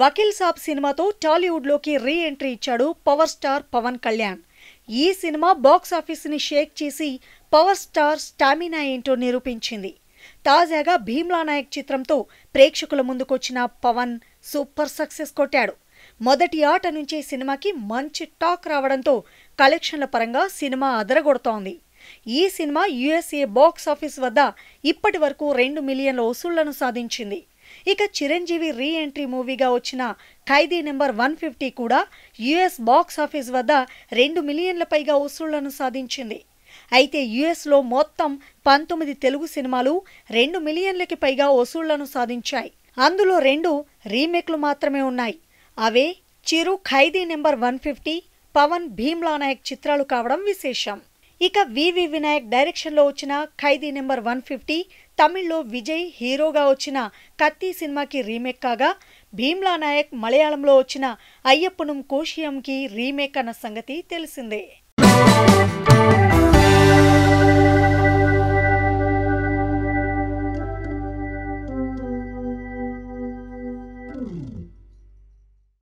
వకీల్ సాబ్ సినిమాతో టాలీవుడ్లోకి re entry ఇచ్చాడు పవర్ స్టార్ పవన్ కళ్యాణ్ ఈ సినిమా బాక్స్ ఆఫీస్ని షేక్ చేసి పవర్ స్టార్ స్టామినా ఏంటో నిరూపించింది తాజాగా భీమ్లా నాయక్ చిత్రంతో ప్రేక్షకుల ముందుకొచ్చిన పవన్ సూపర్ సక్సెస్ కొట్టాడు మొదటి ఆట నుంచే సినిమాకి మంచి టాక్ రావడంతో కలెక్షన్ల పరంగా సినిమా అదరగొడుతోంది ఈ సినిమా యుఎస్ఏ బాక్స్ ఆఫీస్ వద్ద ఇప్పటి వరకు రెండు మిలియన్ల వసూళ్లను సాధించింది ఇక చిరంజీవి రీ ఎంట్రీ మూవీగా వచ్చిన ఖైదీ నెంబర్ వన్ ఫిఫ్టీ కూడా యుఎస్ బాక్స్ ఆఫీస్ వద్ద రెండు మిలియన్ల పైగా వసూళ్లను సాధించింది అయితే యుఎస్లో మొత్తం పంతొమ్మిది తెలుగు సినిమాలు రెండు మిలియన్లకి పైగా వసూళ్లను సాధించాయి అందులో రెండు రీమేక్లు మాత్రమే ఉన్నాయి అవే Chiru Khaidi number one fifty Pawan Bheemla Nayak చిత్రాలు కావడం విశేషం ఇక వివి వినాయక్ డైరెక్షన్లో వచ్చిన ఖైదీ నెంబర్ వన్ ఫిఫ్టీ తమిళ్లో విజయ్ హీరోగా వచ్చిన కత్తి సినిమాకి రీమేక్ కాగా భీమ్లా నాయక్ మలయాళంలో వచ్చిన అయ్యప్పనం కోషియంకి రీమేక్ అన్న సంగతి తెలిసిందే Mm-hmm.